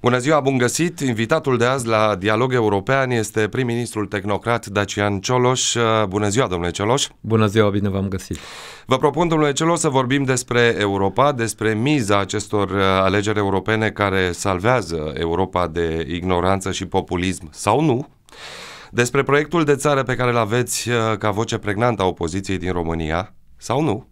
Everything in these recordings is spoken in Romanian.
Bună ziua, bun găsit! Invitatul de azi la Dialog European este prim-ministrul tehnocrat Dacian Cioloș. Uh, bună ziua, domnule Cioloș! Bună ziua, bine v-am găsit! Vă propun, domnule Cioloș, să vorbim despre Europa, despre miza acestor uh, alegeri europene care salvează Europa de ignoranță și populism sau nu, despre proiectul de țară pe care îl aveți uh, ca voce pregnantă a opoziției din România sau nu,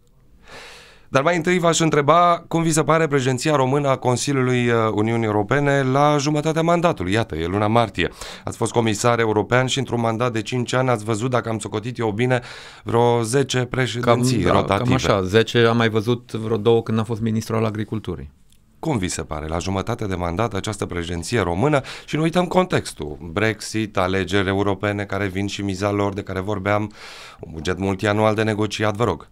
dar mai întâi v-aș întreba cum vi se pare prezenția română a Consiliului uh, Uniunii Europene la jumătatea mandatului. Iată, e luna martie. Ați fost comisar european și într-un mandat de 5 ani ați văzut, dacă am socotit eu bine, vreo 10 președinții cam, da, Cam așa, 10 am mai văzut vreo două când am fost ministru al agriculturii. Cum vi se pare la jumătate de mandat această președinție română și nu uităm contextul? Brexit, alegeri europene care vin și miza lor de care vorbeam, un buget multianual de negociat, vă rog.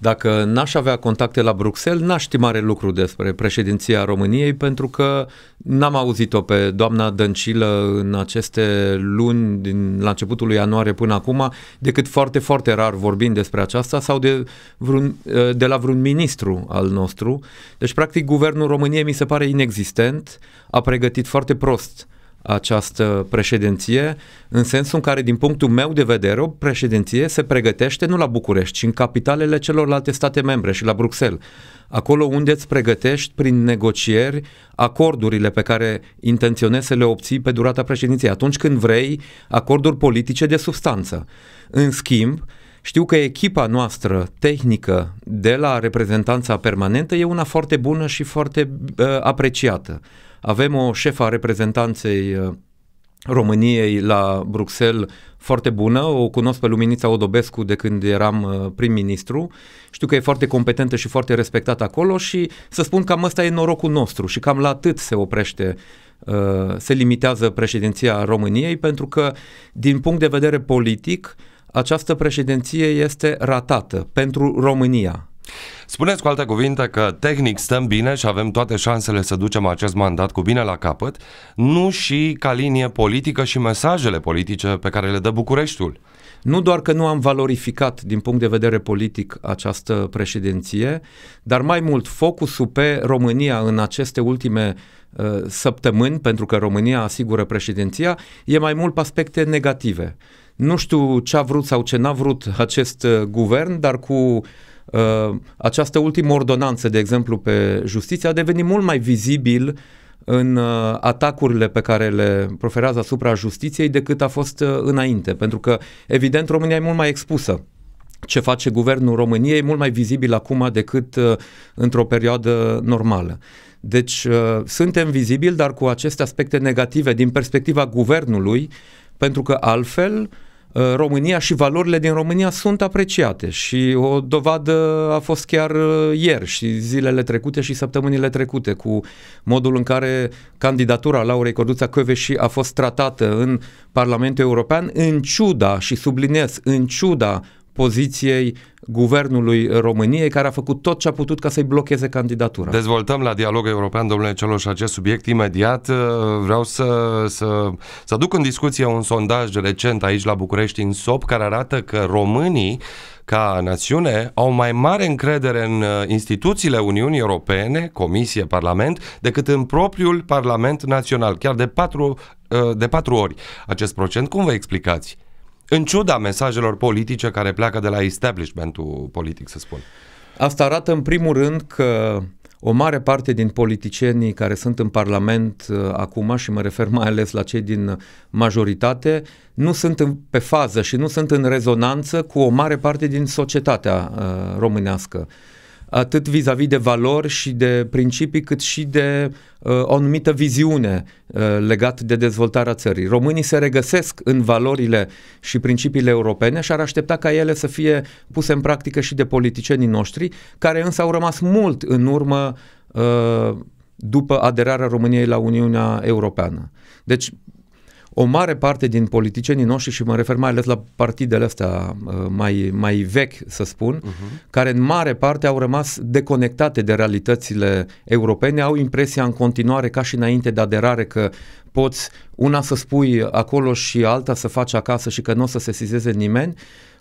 Dacă n-aș avea contacte la Bruxelles, n-aș ști mare lucru despre președinția României, pentru că n-am auzit-o pe doamna Dăncilă în aceste luni, din, la începutul lui ianuarie până acum, decât foarte, foarte rar vorbind despre aceasta sau de, vreun, de la vreun ministru al nostru. Deci, practic, guvernul României mi se pare inexistent, a pregătit foarte prost uh, această președinție, în sensul în care, din punctul meu de vedere, o președinție se pregătește nu la București, ci în capitalele celorlalte state membre și la Bruxelles. Acolo unde îți pregătești prin negocieri acordurile pe care intenționezi să le obții pe durata președinției, atunci când vrei acorduri politice de substanță. În schimb, știu că echipa noastră tehnică de la reprezentanța permanentă e una foarte bună și foarte uh, apreciată. Avem o a reprezentanței uh, României la Bruxelles foarte bună, o cunosc pe Luminița Odobescu de când eram uh, prim-ministru, știu că e foarte competentă și foarte respectată acolo și să spun cam ăsta e norocul nostru și cam la atât se oprește uh, se limitează președinția României pentru că din punct de vedere politic această președinție este ratată pentru România. Spuneți cu alte cuvinte că tehnic stăm bine și avem toate șansele să ducem acest mandat cu bine la capăt, nu și ca linie politică și mesajele politice pe care le dă Bucureștiul. Nu doar că nu am valorificat din punct de vedere politic această președinție, dar mai mult focusul pe România în aceste ultime uh, săptămâni, pentru că România asigură președinția, e mai mult pe aspecte negative. Nu știu ce a vrut sau ce n-a vrut acest uh, guvern, dar cu uh, Uh, această ultimă ordonanță, de exemplu, pe justiție a devenit mult mai vizibil în uh, atacurile pe care le proferează asupra justiției decât a fost uh, înainte, pentru că, evident, România e mult mai expusă ce face guvernul României mult mai vizibil acum decât într-o perioadă normală. Deci suntem vizibili, dar cu aceste aspecte negative din perspectiva guvernului, pentru că altfel uh, România și valorile din România sunt apreciate și o dovadă a fost chiar uh, ieri și zilele trecute și săptămânile trecute cu modul în care candidatura Laurei Corduța și a fost tratată în Parlamentul European în ciuda și subliniez în ciuda poziției guvernului României, care a făcut tot ce a putut ca să-i blocheze candidatura. Dezvoltăm la dialog european, domnule Celoș, acest subiect imediat. Uh, vreau să, să, să aduc în discuție un sondaj recent aici la București, în SOP, care arată că românii ca națiune au mai mare încredere în uh, instituțiile Uniunii Europene, Comisie, Parlament, decât în propriul Parlament Național, chiar de patru, uh, de patru ori acest procent. Cum vă explicați? în ciuda mesajelor politice care pleacă de la establishmentul politic, să spun. Asta arată în primul rând că o mare parte din politicienii care sunt în Parlament uh, acum, și mă refer mai ales la cei din majoritate, nu sunt în, pe fază și nu sunt în rezonanță cu o mare parte din societatea uh, românească. Uh, atât vis-a-vis de valori și de principii, cât și de uh, o anumită viziune uh, legată de dezvoltarea țării. Românii se regăsesc în valorile și principiile europene și ar aștepta ca ele să fie puse în practică și de politicienii noștri, care însă au rămas mult în urmă uh, după aderarea României la Uniunea Europeană. Deci o mare parte din politicienii noștri, și mă refer mai ales la partidele astea uh, mai, mai vechi, să spun, uh-huh. care în mare parte au rămas deconectate de realitățile europene, au impresia în continuare, ca și înainte de aderare, că poți una să spui acolo și alta să faci acasă și că nu o să se sizeze nimeni,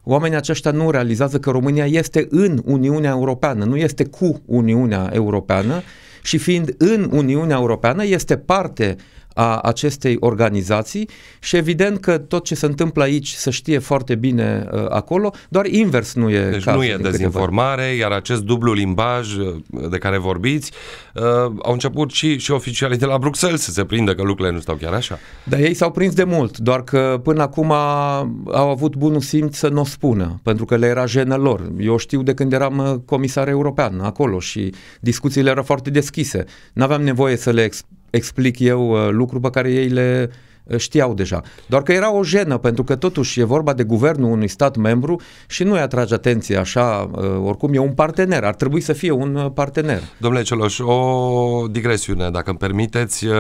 oamenii aceștia nu realizează că România este în Uniunea Europeană, nu este cu Uniunea Europeană și fiind în Uniunea Europeană este parte a acestei organizații și evident că tot ce se întâmplă aici se știe foarte bine uh, acolo, doar invers nu e Deci cazul, nu e dezinformare, iar acest dublu limbaj uh, de care vorbiți uh, au început și, și oficialii de la Bruxelles să se prindă că lucrurile nu stau chiar așa. Dar ei s-au prins de mult, doar că până acum au avut bunul simț să nu o spună, pentru că le era jenă lor. Eu știu de când eram uh, comisar european acolo și discuțiile erau foarte deschise. N-aveam nevoie să le exp- explic eu uh, lucruri pe care ei le știau deja. Doar că era o jenă, pentru că totuși e vorba de guvernul unui stat membru și nu-i atrage atenția. așa, uh, oricum e un partener, ar trebui să fie un uh, partener. Domnule Celoș, o digresiune, dacă îmi permiteți. Uh,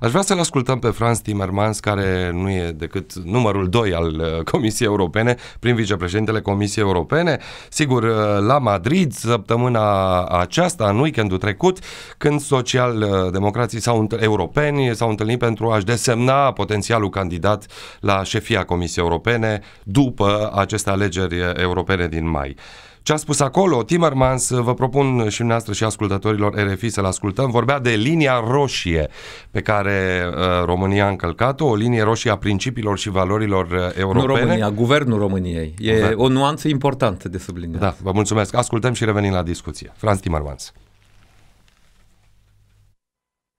aș vrea să-l ascultăm pe Franz Timmermans, care nu e decât numărul 2 al Comisiei Europene, prin vicepreședintele Comisiei Europene, sigur, la Madrid, săptămâna aceasta, în weekendul trecut, când social-democrații sau europeni s-au întâlnit pentru a-și desemna potențialul candidat la șefia Comisiei Europene după aceste alegeri europene din mai. Ce a spus acolo Timmermans, vă propun și dumneavoastră și ascultătorilor RFI să-l ascultăm, vorbea de linia roșie pe care uh, România a încălcat-o, o linie roșie a principiilor și valorilor uh, europene. Nu România, guvernul României. E da. o nuanță importantă de subliniat. Da, vă mulțumesc. Ascultăm și revenim la discuție. Franz Timmermans.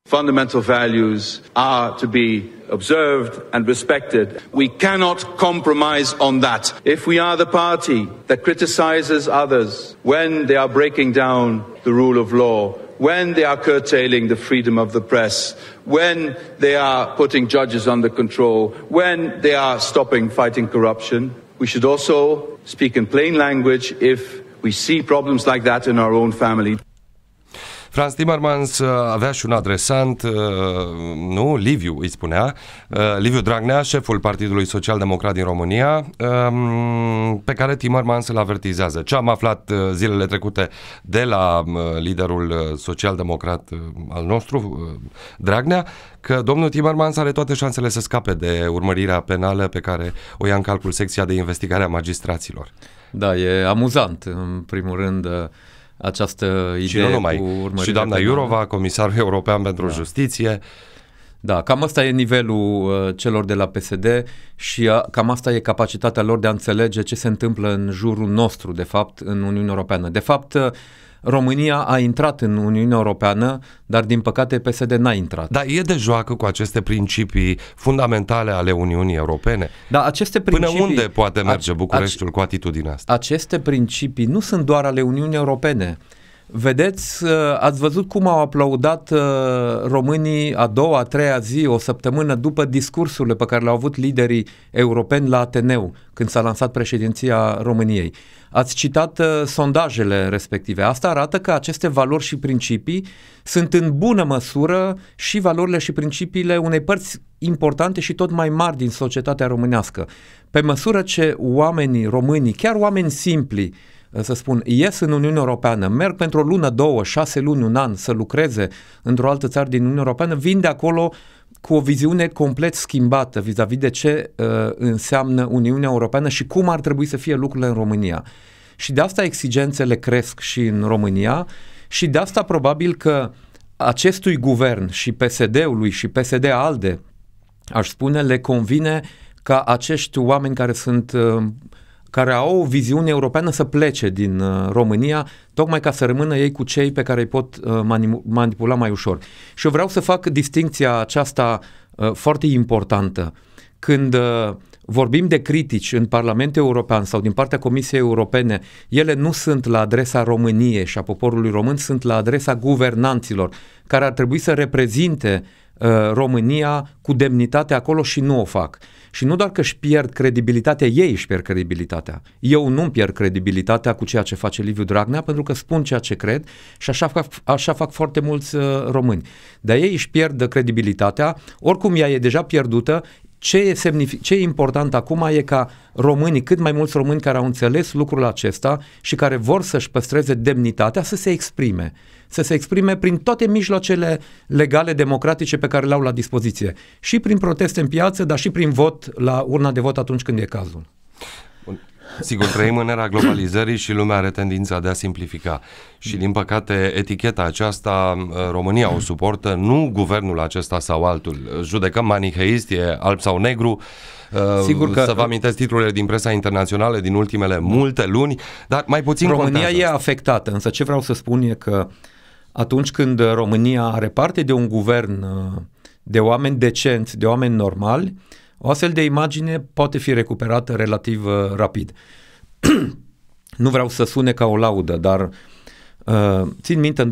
Fundamental values are to be observed and respected. We cannot compromise on that. If we are the party that criticizes others when they are breaking down the rule of law, when they are curtailing the freedom of the press, when they are putting judges under control, when they are stopping fighting corruption, we should also speak in plain language if we see problems like that in our own family. Franz Timmermans uh, avea și un adresant, uh, nu, Liviu îi spunea, uh, Liviu Dragnea, șeful Partidului Social Democrat din România, um, pe care Timmermans îl avertizează. Ce am aflat zilele trecute de la liderul social-democrat al nostru, Dragnea, că domnul Timmermans are toate șansele să scape de urmărirea penală pe care o ia în calcul secția de investigare a magistraților. Da, e amuzant, în primul rând, această idee și nu numai. cu Și doamna Iurova, comisarul european pentru da. justiție. Da, cam asta e nivelul uh, celor de la PSD și uh, cam asta e capacitatea lor de a înțelege ce se întâmplă în jurul nostru, de fapt, în Uniunea Europeană. De fapt, uh, România a intrat în Uniunea Europeană, dar din păcate PSD n-a intrat. Dar e de joacă cu aceste principii fundamentale ale Uniunii Europene. Da, aceste principii, Până unde poate merge ac- Bucureștiul ac- cu atitudinea asta? Aceste principii nu sunt doar ale Uniunii Europene. Vedeți, uh, ați văzut cum au aplaudat uh, românii a doua, a treia zi, o săptămână după discursurile pe care le-au avut liderii europeni la Ateneu, când s-a lansat președinția României. Ați citat uh, sondajele respective. Asta arată că aceste valori și principii sunt în bună măsură și valorile și principiile unei părți importante și tot mai mari din societatea românească. Pe măsură ce oamenii românii, chiar oameni simpli, să spun, ies în Uniunea Europeană, merg pentru o lună, două, șase luni, un an să lucreze într-o altă țară din Uniunea Europeană, vin de acolo cu o viziune complet schimbată vis-a-vis de ce uh, înseamnă Uniunea Europeană și cum ar trebui să fie lucrurile în România. Și de asta exigențele cresc și în România și de asta probabil că acestui guvern și PSD-ului și PSD-ALDE, aș spune, le convine ca acești oameni care sunt uh, care au o viziune europeană să plece din uh, România, tocmai ca să rămână ei cu cei pe care îi pot uh, manipula mai ușor. Și eu vreau să fac distinția aceasta uh, foarte importantă. Când vorbim de critici în Parlamentul European sau din partea Comisiei Europene, ele nu sunt la adresa României și a poporului român, sunt la adresa guvernanților, care ar trebui să reprezinte România cu demnitate acolo și nu o fac. Și nu doar că își pierd credibilitatea, ei își pierd credibilitatea. Eu nu-mi pierd credibilitatea cu ceea ce face Liviu Dragnea pentru că spun ceea ce cred și așa fac, așa fac foarte mulți uh, români. Dar ei își pierd credibilitatea, oricum ea e deja pierdută, ce e, semnific- ce e important acum e ca românii, cât mai mulți români care au înțeles lucrul acesta și care vor să-și păstreze demnitatea, să se exprime. Să se exprime prin toate mijloacele legale, democratice pe care le au la dispoziție. Și prin proteste în piață, dar și prin vot la urna de vot atunci când e cazul. Bun. Sigur, trăim în era globalizării și lumea are tendința de a simplifica. Și, din păcate, eticheta aceasta uh, România o suportă, nu guvernul acesta sau altul. Judecăm maniheist, e alb sau negru, uh, Sigur că... Să vă amintesc titlurile din presa internațională din ultimele multe luni, dar mai puțin România contează. e afectată, însă ce vreau să spun e că atunci când România are parte de un guvern uh, de oameni decenți, de oameni normali, uh, o astfel de imagine poate fi recuperată relativ uh, rapid. nu vreau să sune ca o laudă, dar uh, țin minte în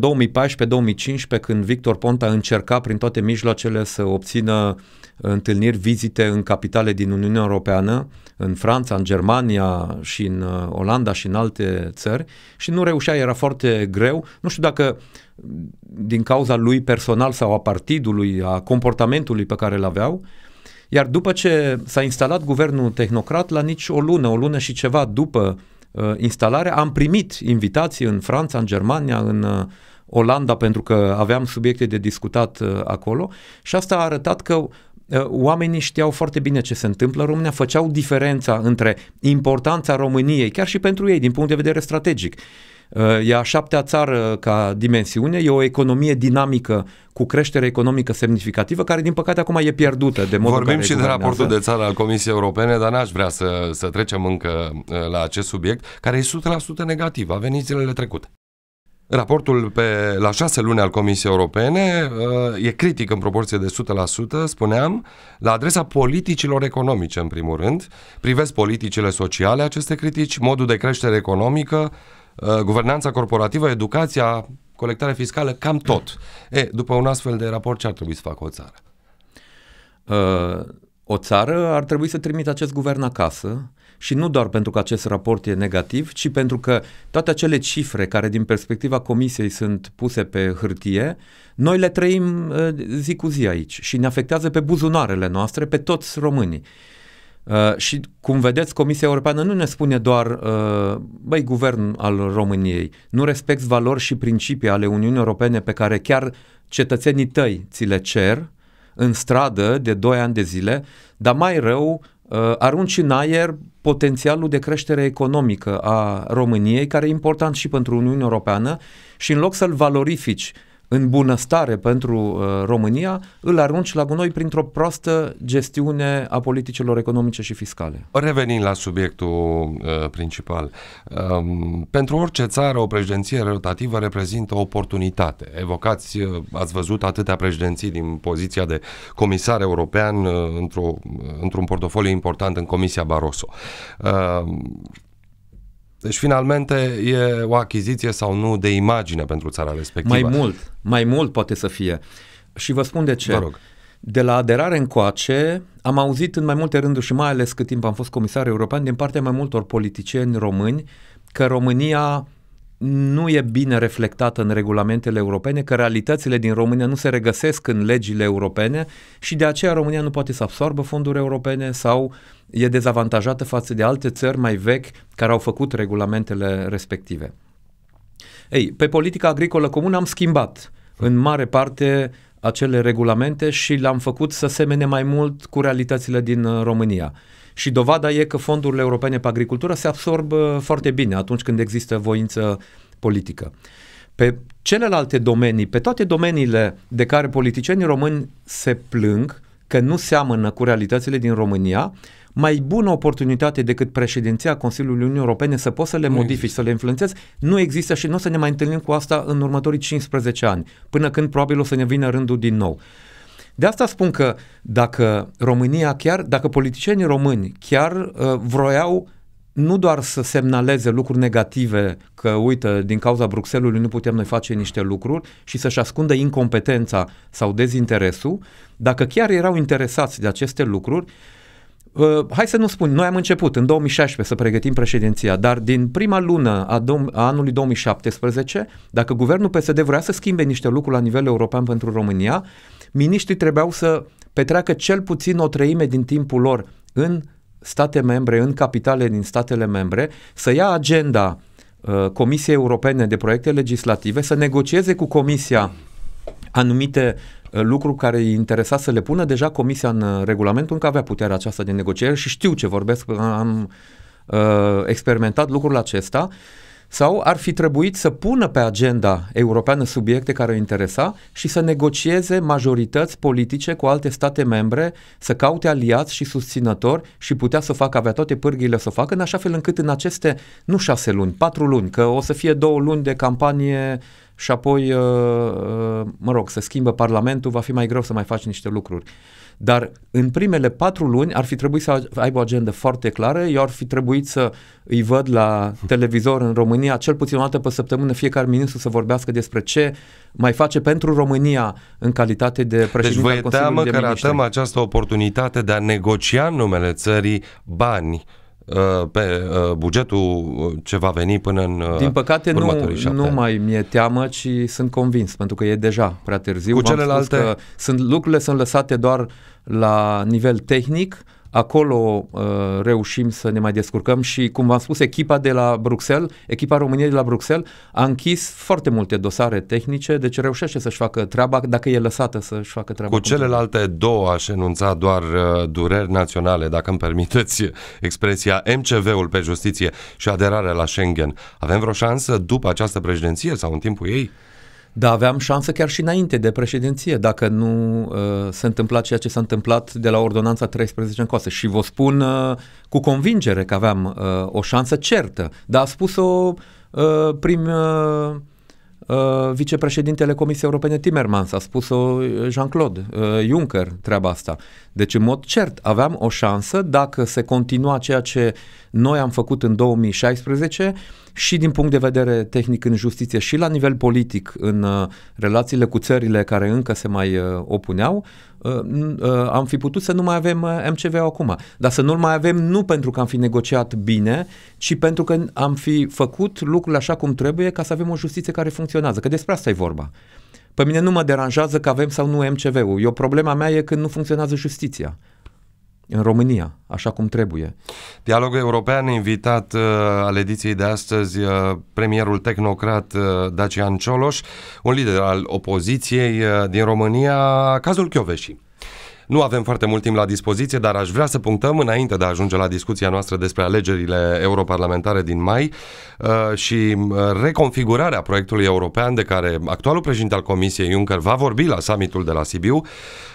2014-2015 când Victor Ponta încerca prin toate mijloacele să obțină întâlniri, vizite în capitale din Uniunea Europeană, în Franța, în Germania și în uh, Olanda și în alte țări și nu reușea, era foarte greu. Nu știu dacă din cauza lui personal sau a partidului, a comportamentului pe care îl aveau, uh, iar după ce s-a instalat guvernul tehnocrat, la nici o lună, o lună și ceva după uh, instalare, am primit invitații în Franța, în Germania, în uh, Olanda, pentru că aveam subiecte de discutat uh, acolo și asta a arătat că uh, oamenii știau foarte bine ce se întâmplă în România, făceau diferența între importanța României, chiar și pentru ei, din punct de vedere strategic, E a șaptea țară ca dimensiune, e o economie dinamică cu creștere economică semnificativă, care din păcate acum e pierdută de modul Vorbim și de raportul de țară al Comisiei Europene, dar n-aș vrea să, să trecem încă la acest subiect, care e 100% negativ, a venit zilele trecute. Raportul pe, la șase luni al Comisiei Europene e critic în proporție de 100%, spuneam, la adresa politicilor economice, în primul rând. Privesc politicile sociale aceste critici, modul de creștere economică, Uh, guvernanța corporativă, educația, colectarea fiscală, cam tot. E, după un astfel de raport, ce ar trebui să facă o țară? Uh, o țară ar trebui să trimită acest guvern acasă și nu doar pentru că acest raport e negativ, ci pentru că toate acele cifre care din perspectiva comisiei sunt puse pe hârtie, noi le trăim uh, zi cu zi aici și ne afectează pe buzunarele noastre, pe toți românii. Uh, Uh, și cum vedeți, Comisia Europeană nu ne spune doar, uh, băi, guvern al României, nu respecti valori și principii ale Uniunii Europene pe care chiar cetățenii tăi ți le cer în stradă de 2 ani de zile, dar mai rău, uh, arunci în aer potențialul de creștere economică a României, care e important și pentru Uniunea Europeană, și în loc să-l valorifici, uh, în bunăstare pentru uh, România, îl arunci la gunoi printr-o proastă gestiune a politicilor economice și fiscale. Revenind la subiectul uh, principal, um, pentru orice țară o președinție rotativă reprezintă o oportunitate. Evocați, uh, ați văzut atâtea președinții din poziția de comisar european uh, într într-un portofoliu important în Comisia Barroso. Uh, deci, finalmente, e o achiziție sau nu de imagine pentru țara respectivă. Mai mult, mai mult poate să fie. Și vă spun de ce. Vă rog. De la aderare încoace, am auzit în mai multe rânduri și mai ales cât timp am fost comisar european din partea mai multor politicieni români că România nu e bine reflectată în regulamentele europene, că realitățile din România nu se regăsesc în legile europene și de aceea România nu poate să absorbă fonduri europene sau e dezavantajată față de alte țări mai vechi care au făcut regulamentele respective. Ei, pe politica agricolă comună am schimbat în mare parte acele regulamente și le-am făcut să semene mai mult cu realitățile din România. Și dovada e că fondurile europene pe agricultură se absorb foarte bine atunci când există voință politică. Pe celelalte domenii, pe toate domeniile de care politicienii români se plâng că nu seamănă cu realitățile din România, mai bună oportunitate decât președinția Consiliului Uniunii Europene să poți să le nu modifici, există. să le influențezi, nu există și nu o să ne mai întâlnim cu asta în următorii 15 ani, până când probabil o să ne vină rândul din nou. De asta spun că dacă România chiar, dacă politicienii români chiar uh, vroiau nu doar să semnaleze lucruri negative, că uite, din cauza Bruxelului nu putem noi face niște lucruri și să-și ascundă incompetența sau dezinteresul, dacă chiar erau interesați de aceste lucruri, uh, hai să nu spun, noi am început în 2016 să pregătim președinția, dar din prima lună a, dom- a anului 2017, dacă guvernul PSD vrea să schimbe niște lucruri la nivel european pentru România, miniștrii trebuiau să petreacă cel puțin o treime din timpul lor în state membre, în capitale din statele membre, să ia agenda uh, Comisiei Europene de proiecte legislative, să negocieze cu Comisia anumite uh, lucruri care îi interesa să le pună deja Comisia în uh, regulamentul regulament, încă avea puterea aceasta de negociere și știu ce vorbesc, am uh, experimentat lucrul acesta sau ar fi trebuit să pună pe agenda europeană subiecte care o interesa și să negocieze majorități politice cu alte state membre, să caute aliați și susținători și putea să facă, avea toate pârghiile să o facă, în așa fel încât în aceste, nu șase luni, patru luni, că o să fie două luni de campanie și apoi, uh, uh, mă rog, să schimbă Parlamentul, va fi mai greu să mai faci niște lucruri. Dar în primele patru luni ar fi trebuit să aibă o agendă foarte clară, eu ar fi trebuit să îi văd la televizor în România, cel puțin o dată pe săptămână, fiecare ministru să vorbească despre ce mai face pentru România în calitate de deci președinte deci Consiliului de Deci vă că ratăm această oportunitate de a negocia în numele țării bani Uh, pe uh, bugetul uh, ce va veni până în Din păcate nu, șapte. nu mai mi-e teamă, ci sunt convins, pentru că e deja prea târziu. Cu celelalte... Că sunt, lucrurile sunt lăsate doar la nivel tehnic, Acolo uh, reușim să ne mai descurcăm și, cum v-am spus, echipa de la Bruxelles, echipa României de la Bruxelles a închis foarte multe dosare tehnice, deci reușește să-și facă treaba dacă e lăsată să-și facă treaba. Cu celelalte două aș enunța doar uh, dureri naționale, dacă îmi permiteți expresia MCV-ul pe justiție și aderarea la Schengen. Avem vreo șansă după această președinție sau în timpul ei? Dar aveam șansă chiar și înainte de președinție, dacă nu uh, se întâmpla ceea ce s-a întâmplat de la ordonanța 13 în coasă. Și vă spun uh, cu convingere că aveam uh, o șansă certă, dar a spus-o uh, prim... Uh, Uh, vicepreședintele Comisiei Europene Timmermans, a spus-o uh, Jean-Claude uh, Juncker treaba asta. Deci, în mod cert, aveam o șansă dacă se continua ceea ce noi am făcut în 2016 și din punct de vedere tehnic în justiție și la nivel politic în uh, relațiile cu țările care încă se mai uh, opuneau, uh, am fi putut să nu mai avem MCV acum. Dar să nu-l mai avem nu pentru că am fi negociat bine, ci pentru că am fi făcut lucrurile așa cum trebuie ca să avem o justiție care funcționează. Că despre asta e vorba. Pe mine nu mă deranjează că avem sau nu MCV-ul. Eu, problema mea e când nu funcționează justiția în România, așa cum trebuie. Dialogul European, invitat uh, al ediției de astăzi, uh, premierul tehnocrat uh, Dacian Cioloș, un lider al opoziției uh, din România, cazul Chioveșii. Nu avem foarte mult timp la dispoziție, dar aș vrea să punctăm înainte de a ajunge la discuția noastră despre alegerile europarlamentare din mai uh, și uh, reconfigurarea proiectului european de care actualul președinte al Comisiei Juncker va vorbi la summitul de la Sibiu.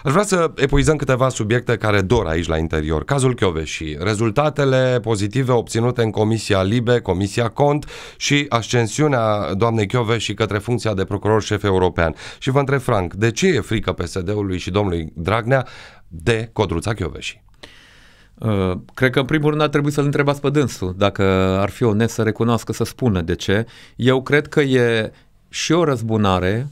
Aș vrea să epuizăm câteva subiecte care dor aici la interior. Cazul și rezultatele pozitive obținute în Comisia Libe, Comisia Cont și ascensiunea doamnei și către funcția de procuror șef european. Și vă întreb, Frank, de ce e frică PSD-ului și domnului Dragnea de Codruța Chioveși? Uh, cred că în primul rând ar trebui să-l întrebați pe dânsul, dacă ar fi onest să recunoască, să spună de ce. Eu cred că e și o răzbunare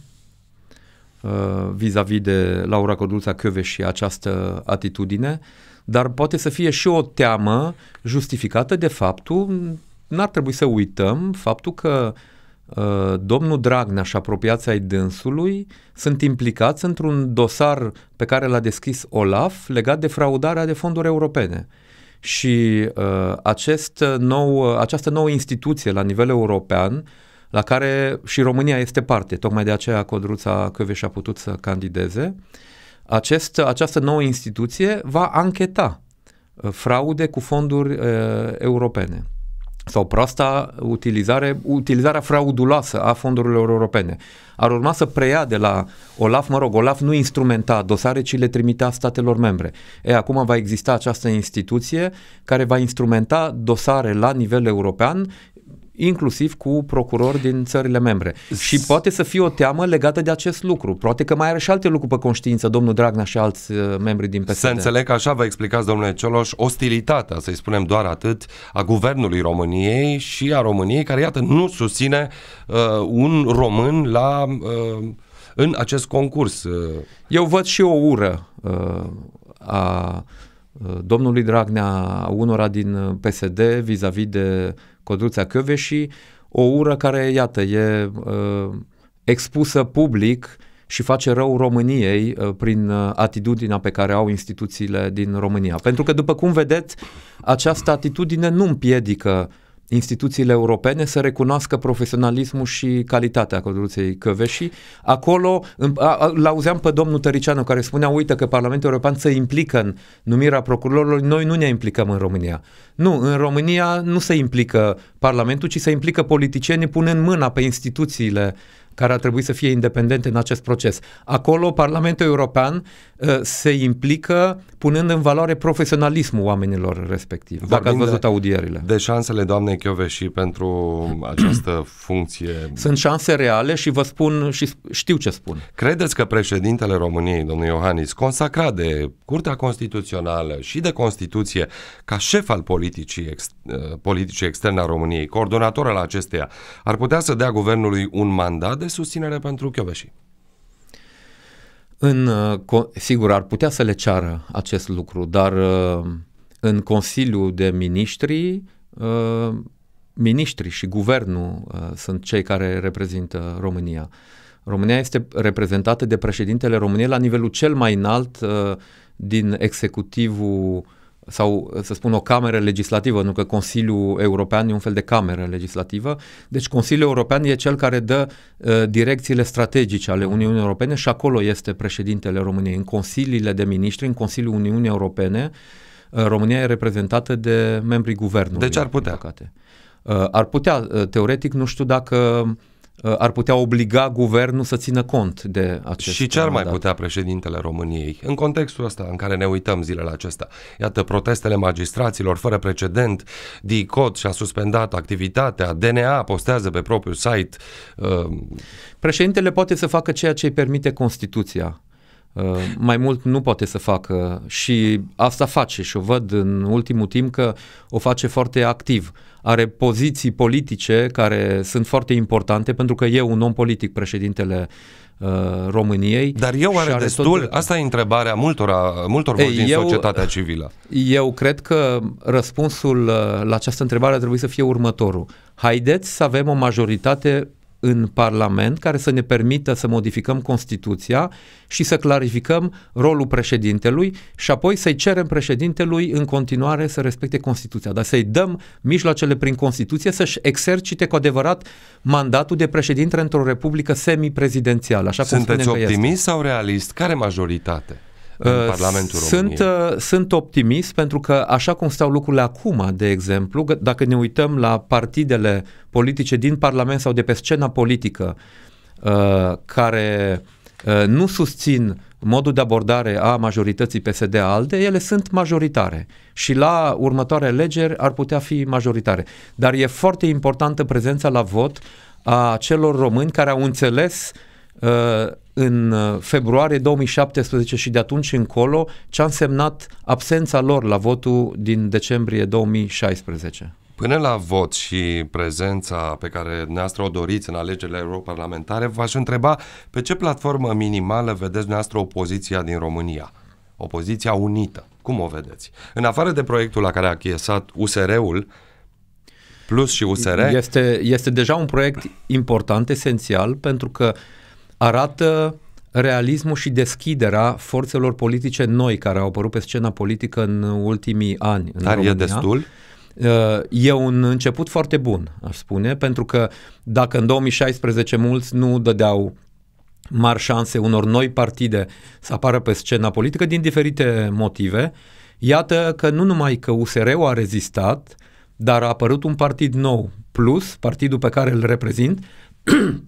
uh, vis-a-vis de Laura Codruța și această atitudine, dar poate să fie și o teamă justificată de faptul, n-ar trebui să uităm faptul că uh, Uh, domnul Dragnea și apropiații ai dânsului sunt implicați într-un dosar pe care l-a deschis Olaf legat de fraudarea de fonduri europene. Și uh, acest nou, această nouă instituție la nivel european, la care și România este parte, tocmai de aceea Codruța Căveș a putut să candideze, acest, această nouă instituție va ancheta uh, fraude cu fonduri uh, europene sau proasta utilizare, utilizarea frauduloasă a fondurilor europene. Ar urma să preia de la OLAF, mă rog, OLAF nu instrumenta dosare, ci le trimitea statelor membre. E, acum va exista această instituție care va instrumenta dosare la nivel european inclusiv cu procurori din țările membre. Și poate să fie o teamă legată de acest lucru. Poate că mai are și alte lucruri pe conștiință, domnul Dragnea și alți uh, membri din PSD. Să înțeleg că așa vă explicați, domnule Cioloș, ostilitatea, să-i spunem doar atât, a guvernului României și a României, care, iată, nu susține uh, un român la... Uh, în acest concurs. Uh. Eu văd și o ură uh, a uh, domnului Dragnea, unora din PSD vis-a-vis de Codruța Căveșii, o ură care, iată, e uh, expusă public și face rău României uh, prin uh, atitudinea pe care au instituțiile din România. Pentru că, după cum vedeți, această atitudine nu împiedică uh, instituțiile europene să recunoască profesionalismul și calitatea Codruței Căveșii. Acolo l-auzeam pe domnul Tăricianu care spunea, uite că Parlamentul European se implică în numirea procurorilor, noi nu ne implicăm în România. Nu, în România nu se implică Parlamentul, ci se implică politicienii punând mâna pe instituțiile care ar trebui să fie independente în acest proces. Acolo Parlamentul European ă, se implică punând în valoare profesionalismul oamenilor respectivi, Vorbind da, dacă ați văzut de, audierile. De șansele doamnei și pentru această funcție. Sunt șanse reale și vă spun și știu ce spun. Credeți că președintele României, domnul Iohannis, consacrat de Curtea Constituțională și de Constituție ca șef al politicii, ex, eh, politicii externe a României, coordonator al acesteia, ar putea să dea guvernului un mandat de susținere pentru Chioveși? În, uh, sigur, ar putea să le ceară acest lucru, dar uh, în Consiliul de Ministri, uh, ministrii și guvernul sunt cei care reprezintă România. România este reprezentată de președintele României la nivelul cel mai înalt din executivul sau să spun o cameră legislativă, nu că Consiliul European e un fel de cameră legislativă. Deci Consiliul European e cel care dă uh, direcțiile strategice ale Uniunii Europene și acolo este președintele României, în consiliile de miniștri, în Consiliul Uniunii Europene. Uh, România e reprezentată de membrii guvernului. Deci ar putea. Ă, ar putea, teoretic, nu știu dacă Uh, ar putea obliga guvernul să țină cont de acest Și ce ar mai putea președintele României? În contextul ăsta în care ne uităm zilele acestea, iată protestele magistraților fără precedent, DICOT și-a suspendat activitatea, DNA postează pe propriul site. Uh... Președintele poate să facă ceea ce îi permite Constituția. Uh, mai mult nu poate să facă și asta face și o văd în ultimul timp că o face foarte activ. Are poziții politice care sunt foarte importante pentru că e un om politic președintele uh, României. Dar eu are, are destul? Tot... Asta e întrebarea multora, multor voci din eu, societatea civilă. Eu cred că răspunsul uh, la această întrebare ar trebui să fie următorul. Haideți să avem o majoritate în Parlament care să ne permită să modificăm Constituția și să clarificăm rolul președintelui și apoi să-i cerem președintelui în continuare să respecte Constituția, dar să-i dăm mijloacele prin Constituție să-și exercite cu adevărat mandatul de președinte într-o republică semiprezidențială. Așa Sunteți cum Sunteți optimist sau realist? Care majoritate? în uh, Parlamentul sunt, României. Uh, sunt optimist pentru că așa cum stau lucrurile acum, de exemplu, dacă ne uităm la partidele politice din Parlament sau de pe scena politică uh, care nu susțin modul de abordare a majorității PSD-ALDE, ele sunt majoritare și la următoare alegeri ar putea fi majoritare. Dar e foarte importantă prezența la vot a celor români care au înțeles uh, în uh, februarie 2017 și de atunci încolo ce a însemnat absența lor la votul din decembrie 2016. Până la vot și prezența pe care dumneavoastră o doriți în alegerile europarlamentare, v-aș întreba pe ce platformă minimală vedeți dumneavoastră opoziția din România? Opoziția unită. Cum o vedeți? În afară de proiectul la care a chiesat USR-ul, Plus și USR? Este, este deja un proiect important, esențial, pentru că uh, arată realismul și deschiderea forțelor politice noi care au apărut pe scena politică în ultimii ani. În Dar România. e destul? Uh, e un început foarte bun, aș spune, pentru că dacă în 2016 mulți nu dădeau mari șanse unor noi partide să apară pe scena politică din diferite motive, iată că nu numai că USR-ul a rezistat, dar a apărut un partid nou, plus partidul pe care îl reprezint,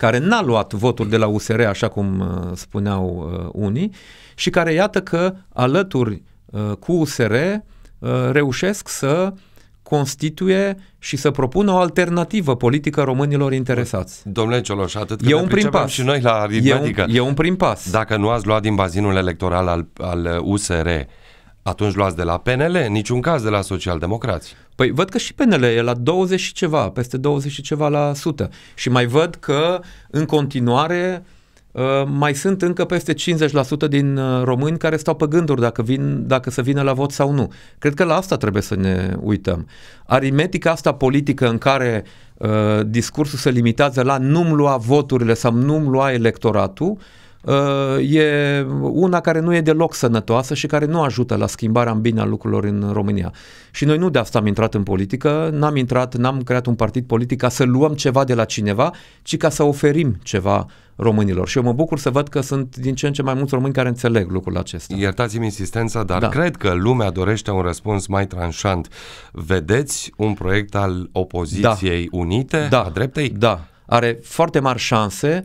care n-a luat votul de la USR, așa cum uh, spuneau uh, unii, și care iată că alături uh, cu USR reușesc să constituie și să propună o alternativă politică românilor interesați. Domnule Cioloș, atât că e un prim pas. și noi la aritmetică. E un, e un prim pas. Dacă nu ați luat din bazinul electoral al, al USR atunci luați de la PNL, niciun caz de la socialdemocrați. Păi văd că și PNL e la 20 și ceva, peste 20 și ceva la sută. Și mai văd că în continuare uh, mai sunt încă peste 50% din uh, români care stau pe gânduri dacă, vin, dacă să vină la vot sau nu. Cred că la asta trebuie să ne uităm. Aritmetica asta politică în care uh, discursul se limitează la nu-mi lua voturile sau nu-mi lua electoratul, uh, Uh, e una care nu e deloc sănătoasă și care nu ajută la schimbarea în bine a lucrurilor în România. Și noi nu de asta am intrat în politică, n-am intrat, n-am creat un partid politic ca să luăm ceva de la cineva, ci ca să oferim ceva românilor. Și eu mă bucur să văd că sunt din ce în ce mai mulți români care înțeleg lucrul acesta. Iertați-mi insistența, dar da. cred că lumea dorește un răspuns mai tranșant. Vedeți un proiect al da. opoziției da. unite, da. a dreptei? Da, are foarte mari șanse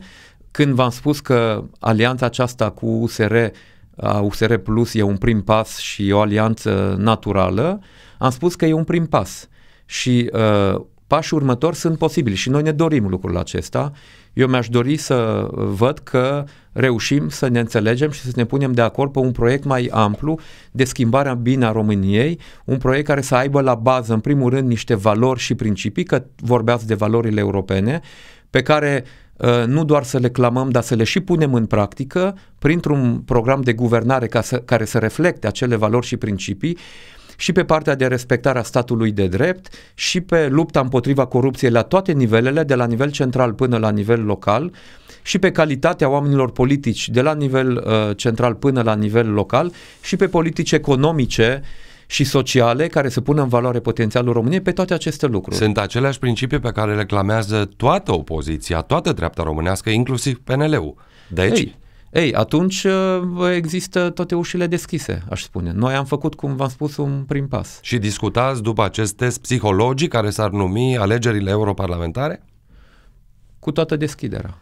când v-am spus că alianța aceasta cu USR, USR Plus e un prim pas și e o alianță naturală, am spus că e un prim pas și uh, pașii următori sunt posibili și noi ne dorim lucrul acesta. Eu mi-aș dori să văd că reușim să ne înțelegem și să ne punem de acord pe un proiect mai amplu de schimbarea bine a României, un proiect care să aibă la bază, în primul rând, niște valori și principii, că vorbeați de valorile europene, pe care uh, Uh, nu doar să le clamăm, dar să le și punem în practică printr-un program de guvernare ca să, care să reflecte acele valori și principii și pe partea de respectarea statului de drept și pe lupta împotriva corupției la toate nivelele, de la nivel central până la nivel local și pe calitatea oamenilor politici de la nivel uh, central până la nivel local și pe politici economice uh, și sociale care să pună în valoare potențialul României pe toate aceste lucruri. Sunt aceleași principii pe care le clamează toată opoziția, toată dreapta românească, inclusiv PNL-ul. Deci, Ei, ei, atunci uh, există toate ușile deschise, aș spune. Noi am făcut, cum v-am spus, un prim pas. Și discutați după acest test psihologic care s-ar numi alegerile europarlamentare? Cu toată deschiderea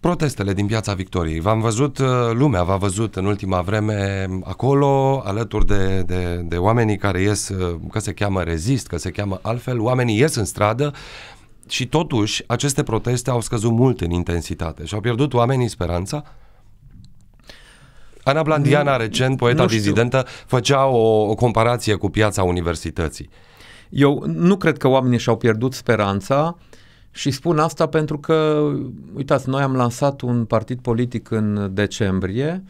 protestele din Piața Victoriei. V-am văzut, uh, lumea v-a văzut în ultima vreme acolo, alături de, de, de oamenii care ies, uh, că se cheamă rezist, că se cheamă altfel, oamenii ies în stradă și totuși aceste proteste au scăzut mult în intensitate și au pierdut oamenii speranța Ana Blandiana, recent, poeta dizidentă, făcea o, o comparație cu piața universității. Eu nu cred că oamenii și-au pierdut speranța, uh, și spun asta pentru că, uitați, noi am lansat un partid politic în decembrie,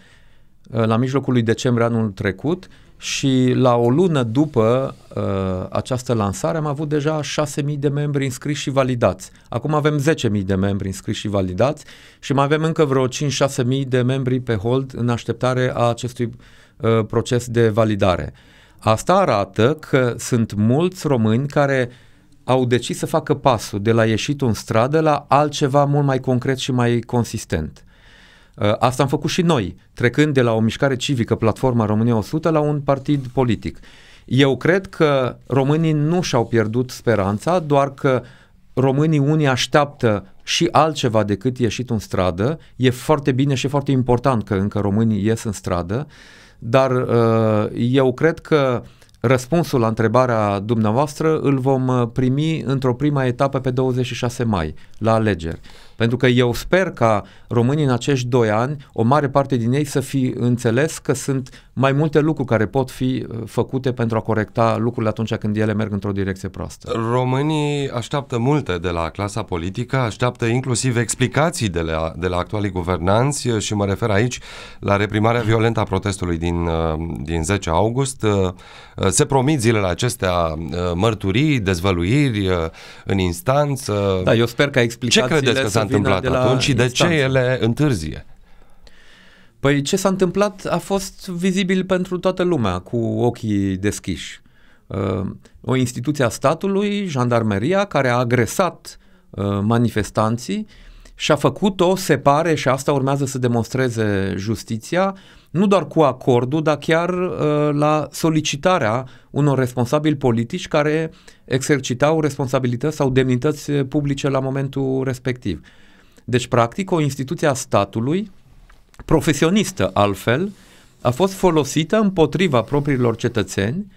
uh, la mijlocul lui decembrie anul trecut, și la o lună după uh, această lansare am avut deja 6.000 de membri înscriși și validați. Acum avem 10.000 de membri înscriși și validați și mai avem încă vreo 5-6.000 de membri pe hold în așteptare a acestui uh, proces de validare. Asta arată că sunt mulți români care uh, au decis să facă pasul de la ieșitul în stradă la altceva mult mai concret și mai consistent. Uh, asta am făcut și noi, trecând de la o mișcare civică, Platforma România 100, la un partid politic. Eu cred că românii nu și-au pierdut speranța, doar că românii unii așteaptă și altceva decât ieșit în stradă. E foarte bine și foarte important că încă românii ies în stradă, dar uh, eu cred că Răspunsul la întrebarea dumneavoastră îl vom uh, primi într-o prima etapă pe 26 mai, la alegeri. Pentru că eu sper ca românii în acești doi ani, o mare parte din ei să fi înțeles că sunt mai multe lucruri care pot fi uh, făcute pentru a corecta lucrurile atunci când ele merg într-o direcție proastă. Românii așteaptă multe de la clasa politică, așteaptă inclusiv explicații de la, de la actualii guvernanți uh, și mă refer aici la reprimarea violentă a protestului din, uh, din 10 august. Se promit zilele acestea mărturii, dezvăluiri în instanță. Da, eu sper că explicațiile Ce credeți că s-a întâmplat de la atunci și de ce ele întârzie? Păi ce s-a întâmplat a fost vizibil pentru toată lumea, cu ochii deschiși. Uh, o instituție a statului, jandarmeria, care a agresat uh, manifestanții, și a făcut-o, se pare, și asta urmează să demonstreze justiția, nu doar cu acordul, dar chiar uh, la solicitarea unor responsabili politici care exercitau responsabilități sau demnități publice la momentul respectiv. Deci, practic, o instituție a statului, profesionistă altfel, a fost folosită împotriva propriilor cetățeni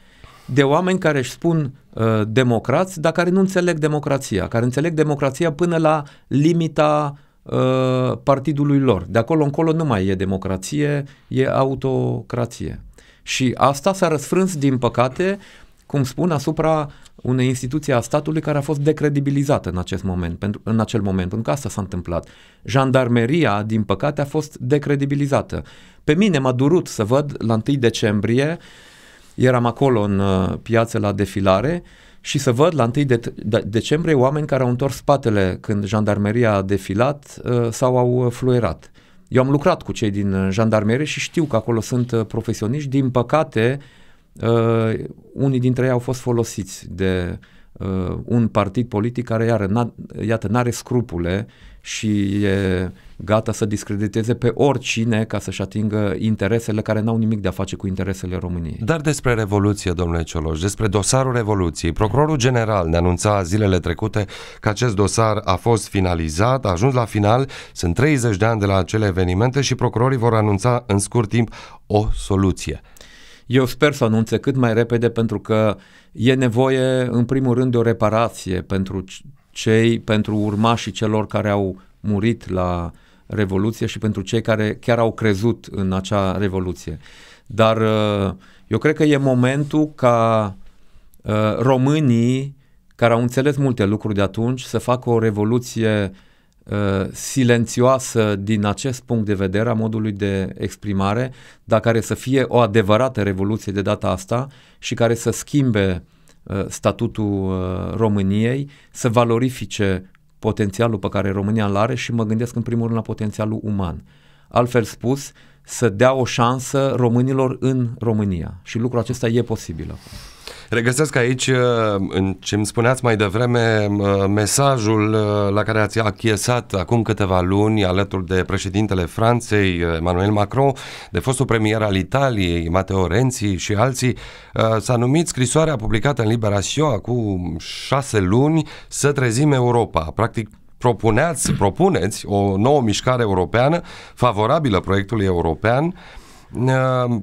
de oameni care își spun Uh, democrați, dar care nu înțeleg democrația, care înțeleg democrația până la limita uh, partidului lor. De acolo încolo nu mai e democrație, e autocrație. Și asta s-a răsfrâns, din păcate, cum spun, asupra unei instituții a statului care a fost decredibilizată în acest moment, pentru, în acel moment, pentru că asta s-a întâmplat. Jandarmeria, din păcate, a fost decredibilizată. Pe mine m-a durut să văd la 1 decembrie uh, eram acolo în uh, piață la defilare și să văd la 1 de, de- decembrie oameni care au întors spatele când jandarmeria a defilat uh, sau au uh, fluierat. Eu am lucrat cu cei din jandarmerie și știu că acolo sunt profesioniști. Din păcate, unii dintre ei au fost folosiți de un partid politic care, iară, iată, n-are scrupule și e gata să discrediteze pe oricine ca să-și atingă interesele care n-au nimic de a face cu interesele României. Dar despre Revoluție, domnule Cioloș, despre dosarul Revoluției, Procurorul General ne anunța zilele trecute că acest dosar a fost finalizat, a ajuns la final, sunt 30 de ani de la acele evenimente și procurorii vor anunța în scurt timp o soluție. Eu sper să anunțe cât mai repede pentru că e nevoie în primul rând de o reparație pentru cei pentru urmașii celor care au murit la Revoluție și pentru cei care chiar au crezut în acea Revoluție. Dar uh, eu cred că e momentul ca uh, românii care au înțeles multe lucruri de atunci să facă o revoluție uh, silențioasă din acest punct de vedere a modului de exprimare, dar care să fie o adevărată revoluție de data asta și care să schimbe uh, Uh, statutul uh, României, să valorifice potențialul pe care România îl are și mă gândesc în primul rând la potențialul uman. Altfel spus, să dea o șansă românilor în România și lucrul acesta e posibil acum. Regăsesc aici, uh, în ce îmi spuneați mai devreme, uh, mesajul uh, la care ați achiesat acum câteva luni alături de președintele Franței, Emmanuel Macron, de fostul premier al Italiei, Matteo Renzi și alții. S-a numit scrisoarea publicată în Liberation acum șase luni, Să trezim Europa. Practic, propuneați, propuneți o nouă mișcare europeană favorabilă proiectului european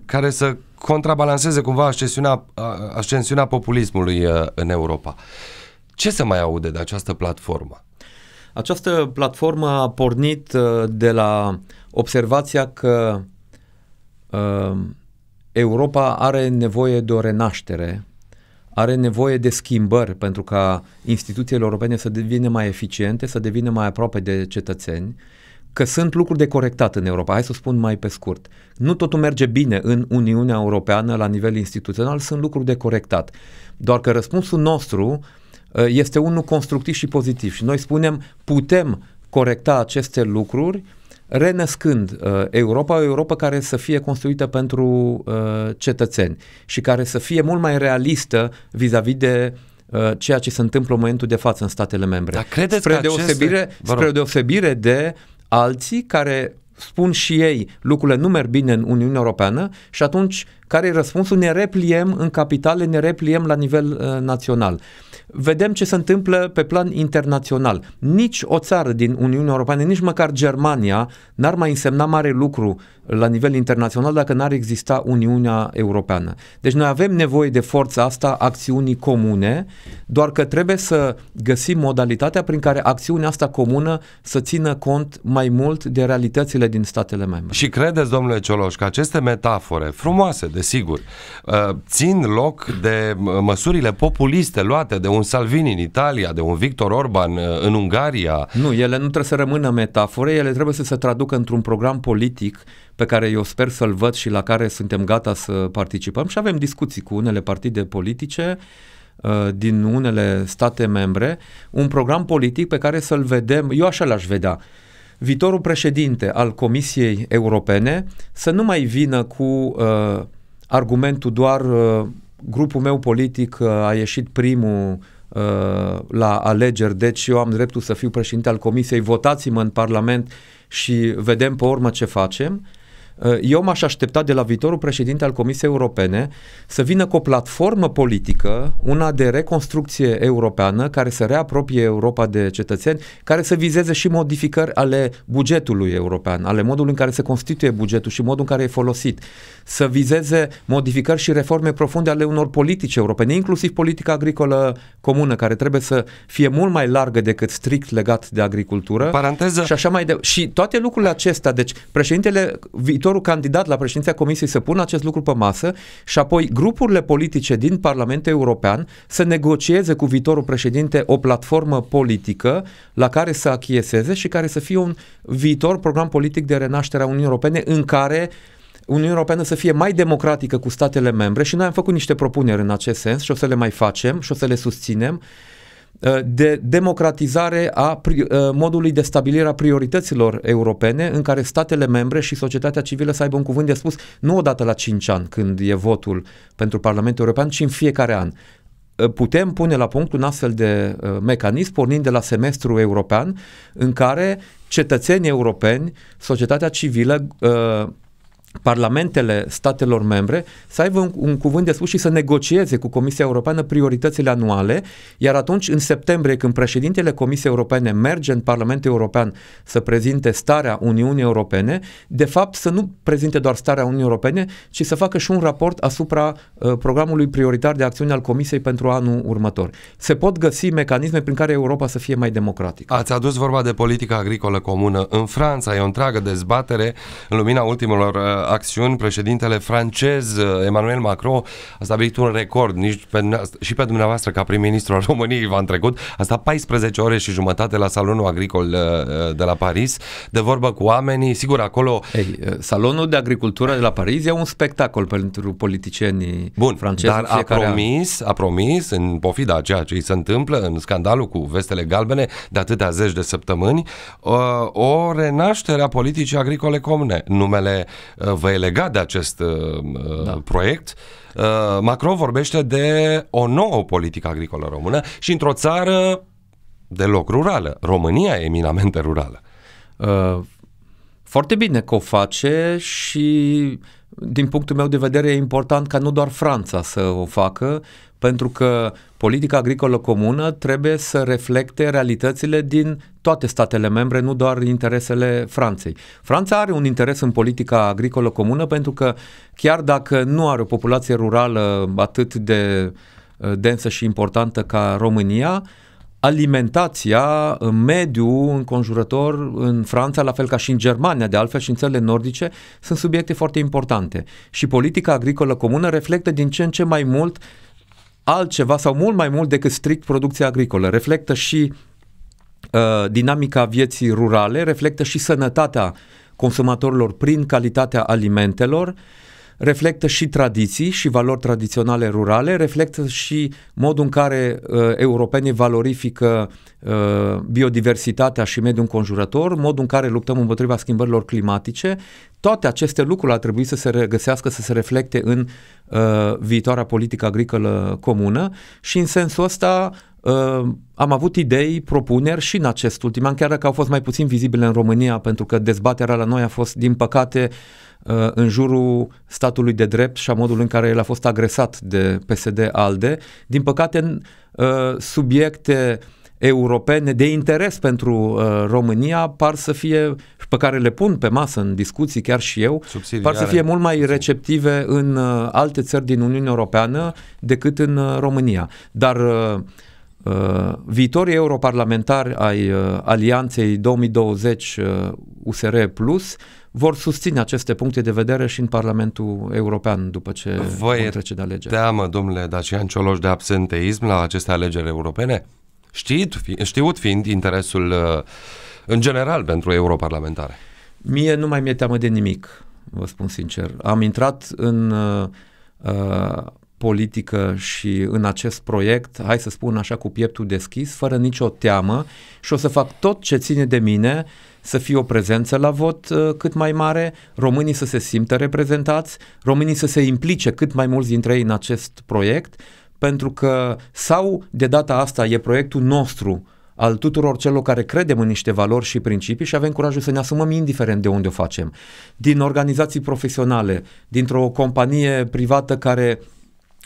care să contrabalanseze cumva ascensiunea, ascensiunea populismului uh, în Europa. Ce se mai aude de această platformă? Această platformă a pornit uh, de la observația că uh, Europa are nevoie de o renaștere, are nevoie de schimbări pentru ca instituțiile europene să devină mai eficiente, să devină mai aproape de cetățeni că sunt lucruri de corectat în Europa. Hai să spun mai pe scurt. Nu totul merge bine în Uniunea Europeană la nivel instituțional, sunt lucruri de corectat. Doar că răspunsul nostru uh, este unul constructiv și pozitiv și noi spunem putem corecta aceste lucruri renăscând uh, Europa, o Europa care să fie construită pentru uh, cetățeni și care să fie mult mai realistă vis-a-vis de uh, ceea ce se întâmplă în momentul de față în statele membre. Dar credeți spre că deosebire, aceste... spre deosebire de alții care spun și ei lucrurile nu merg bine în Uniunea Europeană și atunci care e răspunsul? Ne repliem în capitale, ne repliem la nivel uh, național. Vedem ce se întâmplă pe plan internațional. Nici o țară din Uniunea Europeană, nici măcar Germania, n-ar mai însemna mare lucru la nivel internațional dacă n-ar exista Uniunea Europeană. Deci noi avem nevoie de forța asta, acțiunii comune, doar că trebuie să găsim modalitatea prin care acțiunea asta comună să țină cont mai mult de realitățile din statele membre. Și credeți, domnule Cioloș, că aceste metafore frumoase de desigur, uh, țin loc de uh, măsurile populiste luate de un Salvini în Italia, de un Victor Orban uh, în Ungaria. Nu, ele nu trebuie să rămână metafore, ele trebuie să se traducă într-un program politic pe care eu sper să-l văd și la care suntem gata să participăm și avem discuții cu unele partide politice din unele state membre, un program politic pe care să-l vedem, eu așa l-aș vedea, viitorul președinte al Comisiei Europene să nu mai vină cu uh, argumentul doar uh, grupul meu politic uh, a ieșit primul uh, la alegeri, deci eu am dreptul să fiu președinte al comisiei, votați-mă în Parlament și vedem pe urmă ce facem. Eu m-aș aștepta de la viitorul președinte al Comisiei Europene să vină cu o platformă politică, una de reconstrucție europeană, care să reapropie Europa de cetățeni, care să vizeze și modificări ale bugetului european, ale modului în care se constituie bugetul și modul în care e folosit, să vizeze modificări și reforme profunde ale unor politici europene, inclusiv politica agricolă comună, care trebuie să fie mult mai largă decât strict legat de agricultură. Paranteză. Și așa mai de- Și toate lucrurile acestea, deci președintele viitor viitorul candidat la președinția Comisiei să pună acest lucru pe masă și apoi grupurile politice din Parlamentul European să negocieze cu viitorul președinte o platformă politică la care să achieseze și care să fie un viitor program politic de renaștere a Uniunii Europene în care Uniunea Europeană să fie mai democratică cu statele membre și noi am făcut niște propuneri în acest sens și o să le mai facem și o să le susținem Uh, de democratizare a uh, modului de stabilire a priorităților europene în care statele membre și societatea civilă să aibă un cuvânt de spus nu odată la 5 ani când e votul pentru Parlamentul European, ci în fiecare an uh, putem pune la punct un astfel de mecanism pornind de la semestrul european în care cetățenii europeni, societatea civilă, parlamentele statelor membre să aibă un, un cuvânt de spus și să negocieze cu Comisia Europeană prioritățile anuale, iar atunci, în septembrie, când președintele Comisiei Europene merge în Parlamentul European să prezinte starea Uniunii Europene, de fapt să nu prezinte doar starea Uniunii Europene, ci să facă și un raport asupra uh, programului prioritar de acțiune al Comisiei pentru anul următor. Se pot găsi mecanisme prin care Europa să fie mai democratică. Ați adus vorba de politica agricolă comună. În Franța e o întreagă dezbatere în lumina ultimelor uh, acțiuni, președintele francez uh, Emmanuel Macron a stabilit un record nici pe, și pe dumneavoastră ca prim-ministru al României v-am trecut. A stat 14 ore și jumătate la salonul agricol uh, uh, de la Paris, de vorbă cu oamenii. Sigur, acolo... Ei, salonul de agricultură de la Paris e un spectacol pentru politicienii Bun, francezi. dar a promis, a promis, în pofida a ceea ce îi se întâmplă, în scandalul cu vestele galbene de atâtea zeci de săptămâni, o renaștere a politicii agricole comune. Numele uh, Uh, e legat de acest uh, uh, da. proiect. Macron vorbește de o nouă politică agricolă română și într-o țară deloc rurală. România e eminamente rurală. Foarte bine că o face și din punctul meu de vedere, e important ca nu doar Franța să o facă, pentru că politica agricolă comună trebuie să reflecte realitățile din toate statele membre, nu doar interesele Franței. Franța are un interes în politica agricolă comună pentru că chiar dacă nu are o populație rurală atât de uh, densă și importantă ca România, uh, alimentația, în mediu înconjurător în Franța, la fel ca și în Germania, de altfel și în țările nordice, sunt subiecte foarte importante. Și politica agricolă comună reflectă din ce în ce mai mult altceva sau mult mai mult decât strict producția agricolă. Reflectă și uh, dinamica vieții rurale, reflectă și sănătatea consumatorilor prin calitatea alimentelor, uh, reflectă și tradiții și valori tradiționale rurale, reflectă și modul în care uh, europenii valorifică uh, biodiversitatea și mediul înconjurător, modul în care luptăm împotriva schimbărilor climatice. Toate aceste lucruri ar trebui să se regăsească, să se reflecte în uh, viitoarea politică agricolă comună și în sensul ăsta Uh, am avut idei, propuneri și în acest ultim an, chiar dacă au fost mai puțin vizibile în România, pentru că dezbaterea la noi a fost, din păcate, uh, Uh, în jurul statului de drept și a modului în care el a fost agresat de PSD-ALDE, din păcate uh, subiecte europene de interes pentru uh, România par să fie, pe care le pun pe masă în discuții chiar și eu, par să fie mult mai receptive în uh, alte țări din Uniunea Europeană decât în uh, România. Dar uh, uh, viitorii europarlamentari ai uh, Alianței 2020 uh, USR Plus vor susține aceste puncte de vedere și în Parlamentul European după ce Vă vor trece de alegeri. teamă, domnule Dacian Cioloș, de absenteism la aceste alegeri europene? Știut, fi, știut fiind interesul uh, în general pentru europarlamentare. Mie nu mai mi-e teamă de nimic, vă spun sincer. Am intrat în uh, uh politică și în acest proiect, hai să spun așa, cu pieptul deschis, fără nicio teamă și o să fac tot ce ține de mine să fie o prezență la vot uh, cât mai mare, românii să se simtă reprezentați, românii să se implice cât mai mulți dintre ei în acest proiect, pentru că sau de data asta e proiectul nostru al tuturor celor care credem în niște valori și principii și avem curajul să ne asumăm indiferent de unde o facem. Din organizații profesionale, dintr-o companie privată care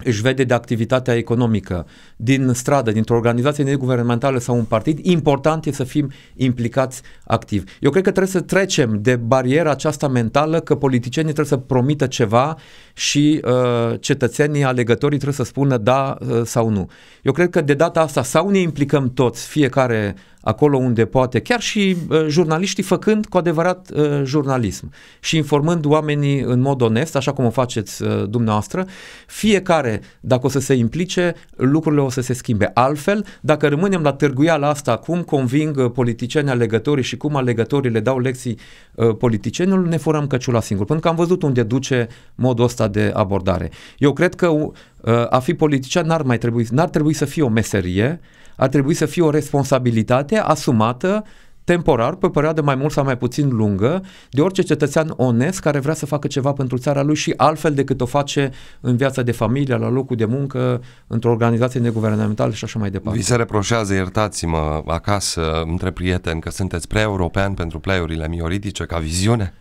își vede de activitatea economică din stradă, dintr-o organizație neguvernamentală sau un partid, important e să fim implicați activ. Eu cred că trebuie să trecem de bariera aceasta mentală că politicienii trebuie să promită ceva și uh, cetățenii, alegătorii trebuie să spună da uh, sau nu. Eu cred că de data asta sau ne implicăm toți, fiecare acolo unde poate, chiar și uh, jurnaliștii făcând cu adevărat uh, jurnalism și informând oamenii în mod onest, așa cum o faceți uh, dumneavoastră, fiecare, dacă o să se implice, lucrurile o să se schimbe. Altfel, dacă rămânem la târguiala asta, cum conving uh, politicieni alegătorii și cum alegătorii le dau lecții uh, politicienilor, ne furăm căciula singur, pentru că am văzut unde duce modul ăsta asta de abordare. Eu cred că uh, a fi politician n-ar mai trebui, n-ar trebui să fie o meserie, ar trebui să fie o responsabilitate asumată temporar, pe perioadă mai mult sau mai puțin lungă, de orice cetățean onest care vrea să facă ceva pentru țara lui și altfel decât o face în viața de familie, la locul de muncă, într-o organizație neguvernamentală și așa mai departe. Vi se reproșează, iertați-mă, acasă, între prieteni, că sunteți prea european pentru pleiurile mioritice ca viziune?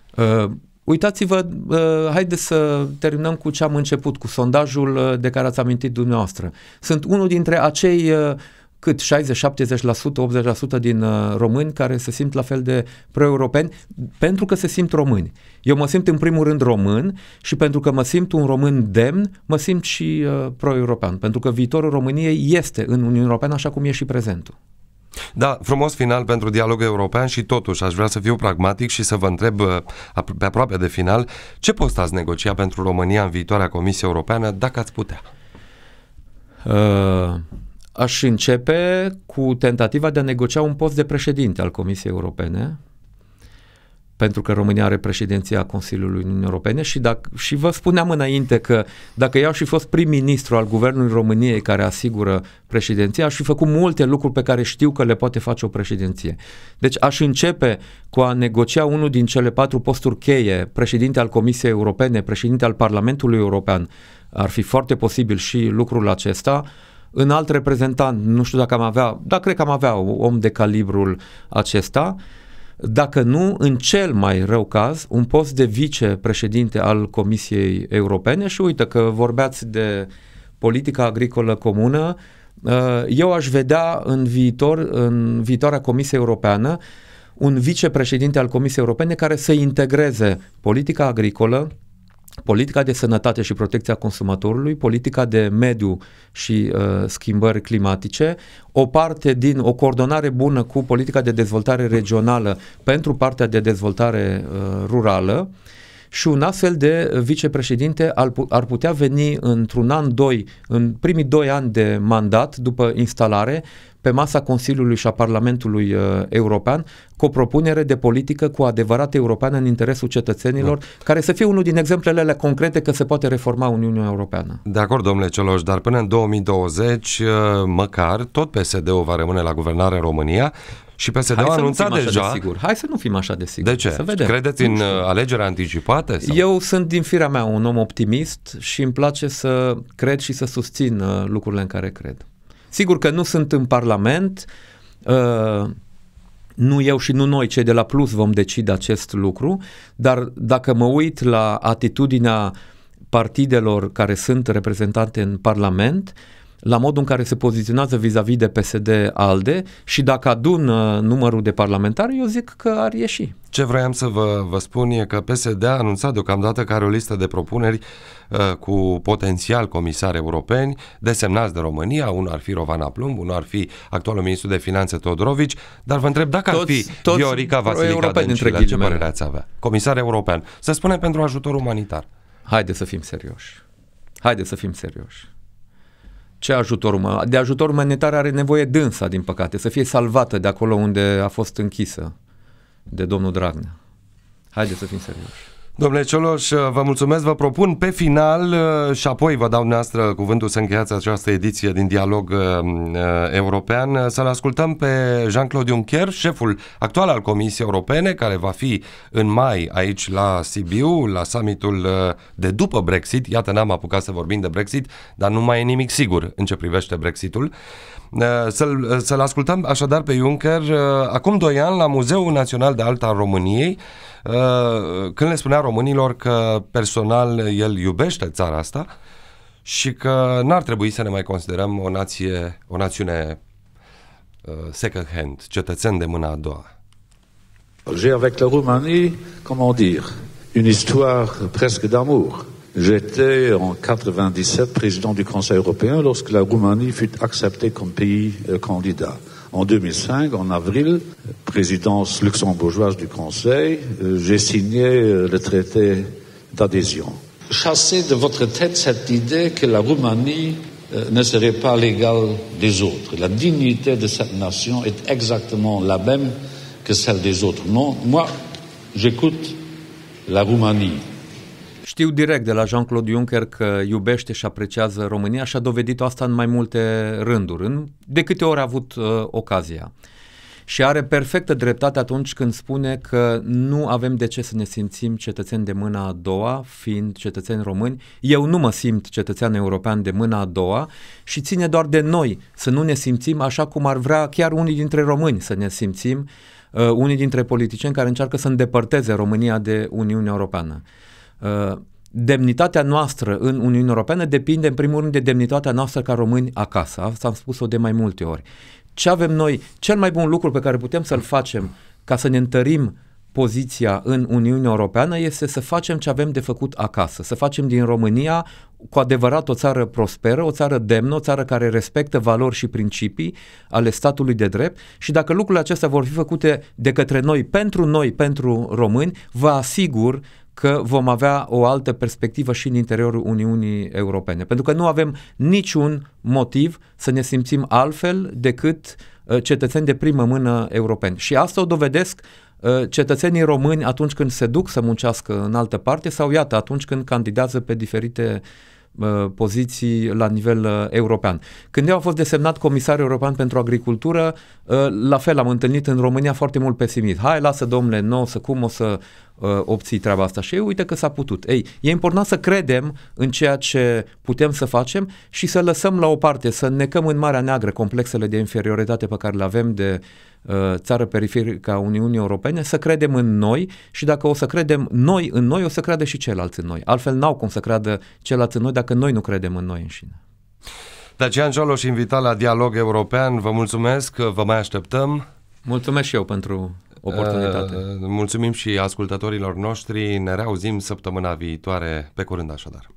Uh, Uitați-vă, uh, haideți să terminăm cu ce am început, cu sondajul uh, de care ați amintit dumneavoastră. Sunt unul dintre acei uh, cât 60, 70%, 80% din români care se simt la fel de pro-europeni pentru că se simt români. Eu mă simt în primul rând român și pentru că mă simt un român demn, mă simt și pro-european, pentru că viitorul României este în Uniunea Europeană așa cum e și prezentul. Da, frumos final pentru dialogul european și totuși aș vrea să fiu pragmatic și să vă întreb uh, pe aproape de final ce post ați negocia pentru România în viitoarea Comisie Europeană dacă ați putea? Uh, aș începe cu tentativa de a negocia un post de președinte al Comisiei Europene, pentru că România are președinția Consiliului Uniunii Europene și, dacă, și vă spuneam înainte că dacă eu aș fi fost prim-ministru al Guvernului României care asigură președinția, aș fi făcut multe lucruri pe care știu că le poate face o președinție. Deci aș începe cu a negocia unul din cele patru posturi cheie, președinte al Comisiei Europene, președinte al Parlamentului European. Ar fi foarte posibil și lucrul acesta, în alt reprezentant, nu știu dacă am avea, dar cred că am avea om de calibrul acesta, uh, dacă nu, în cel mai rău caz, un post de vicepreședinte al Comisiei Europene și uite că vorbeați de politica agricolă comună, uh, eu aș vedea în viitor, în viitoarea Comisie Europeană, un vicepreședinte al Comisiei Europene care să integreze politica agricolă, politica de sănătate și protecția consumatorului, politica de mediu și uh, schimbări climatice, o parte din o coordonare bună cu politica de dezvoltare regională pentru partea de dezvoltare uh, rurală și un astfel de vicepreședinte ar putea veni într-un an, doi, în primii doi ani de mandat după instalare pe masa Consiliului și a Parlamentului uh, European cu o propunere de politică cu adevărat europeană în interesul cetățenilor, da. care să fie unul din exemplele concrete că se poate reforma Uniunea Europeană. De acord, domnule Celoș, dar până în 2020, uh, măcar, tot PSD-ul va rămâne la guvernare în România și PSD-ul a anunțat deja... De sigur. Hai să nu fim așa de sigur. De ce? Să vedem. Credeți în uh, alegeri anticipate? Sau? Eu sunt din firea mea un om optimist și îmi place să cred și să susțin uh, lucrurile în care cred. Sigur că nu sunt în Parlament, ă, nu eu și nu noi, cei de la Plus, vom decide acest lucru, dar dacă mă uit la atitudinea partidelor care sunt reprezentate în Parlament, uh, la modul în care se poziționează vis-a-vis de PSD-ALDE și dacă adun uh, numărul de parlamentari, eu zic că ar ieși. Ce vroiam să vă, vă spun e că PSD a anunțat deocamdată că are o listă de propuneri uh, cu potențial comisari europeni desemnați de România, unul ar fi Rovana Plumb, unul ar fi actualul ministru de finanțe Todorovici, dar vă întreb dacă toți, ar fi toți Viorica Vasilica Dăncilă, ce părere ați avea? Comisar european, să spunem pentru ajutor umanitar. Haide să fim serioși. Haide să fim serioși. Ce ajutor umanitar? De ajutor umanitar are nevoie dânsa, din păcate, să fie salvată de acolo unde a fost închisă de domnul Dragnea. Haideți să fim serioși. Domnule Cioloș, uh, vă mulțumesc, vă propun pe final uh, și apoi vă dau noastră cuvântul să încheiați această ediție din Dialog uh, European, să-l ascultăm pe Jean-Claude Juncker, șeful actual al Comisiei Europene, care va fi în mai aici la Sibiu, la summitul de după Brexit. Iată, n-am apucat să vorbim de Brexit, dar nu mai e nimic sigur în ce privește Brexitul. Să-l, să-l ascultăm așadar pe Juncker acum doi ani la Muzeul Național de Alta României, Uh, când le spunea românilor că personal el iubește țara asta și că n-ar trebui să ne mai considerăm o nație, o națiune uh, second hand, cetățeni de mâna a doua. J'ai avec la Roumanie, comment dire, une histoire presque d'amour. J'étais en 97 président du Conseil européen lorsque la Roumanie fut acceptée comme pays euh, candidat. En 2005, en avril, présidence luxembourgeoise du Conseil, euh, j'ai signé euh, le traité d'adhésion. Chassez de votre tête cette idée que la Roumanie euh, ne serait pas l'égale des autres. La dignité de cette nation est exactement la même que celle des autres. Non, moi, j'écoute la Roumanie. Știu direct de la Jean-Claude Juncker că iubește și apreciază România și a dovedit asta în mai multe rânduri, în, de câte ori a avut uh, ocazia. Și are perfectă dreptate atunci când spune că nu avem de ce să ne simțim cetățeni de mâna a doua, fiind cetățeni români. Eu nu mă simt cetățean european de mâna a doua și ține doar de noi să nu ne simțim așa cum ar vrea chiar unii dintre români să ne simțim, uh, unii dintre politicieni care încearcă să îndepărteze România de Uniunea Europeană. Uh, demnitatea noastră în Uniunea Europeană depinde în primul rând de demnitatea noastră ca români acasă. Asta am spus-o de mai multe ori. Ce avem noi, cel mai bun lucru pe care putem să-l facem ca să ne întărim poziția în Uniunea Europeană este să facem ce avem de făcut acasă, să facem din România cu adevărat o țară prosperă, o țară demnă, o țară care respectă valori și principii ale statului de drept și dacă lucrurile acestea vor fi făcute de către noi, pentru noi, pentru români, vă asigur că vom avea o altă perspectivă și în interiorul Uniunii Europene. Pentru că nu avem niciun motiv să ne simțim altfel decât uh, cetățeni de primă mână europeni. Și asta o dovedesc uh, cetățenii români atunci când se duc să muncească în altă parte sau, iată, atunci când candidează pe diferite uh, Uh, poziții la nivel uh, european. Când eu am fost desemnat comisar european pentru agricultură, uh, la fel am întâlnit în România foarte mult pesimist. Hai, lasă domnule, nu o să cum o să obții treaba asta și ei uite că s-a putut. Ei, e important să credem în ceea ce putem să facem și să lăsăm la o parte, să necăm în Marea Neagră complexele de inferioritate pe care le avem de uh, Uh, țară periferică a Uniunii Europene, să credem în noi și dacă o să credem noi în noi, o să creadă și ceilalți în noi. Altfel n-au cum să creadă ceilalți în noi dacă noi nu credem în noi înșine. Dacian Cioloș, invitat la Dialog European, vă mulțumesc, vă mai așteptăm. Mulțumesc și eu pentru oportunitate. Uh, mulțumim și ascultătorilor noștri, ne reauzim săptămâna viitoare, pe curând așadar.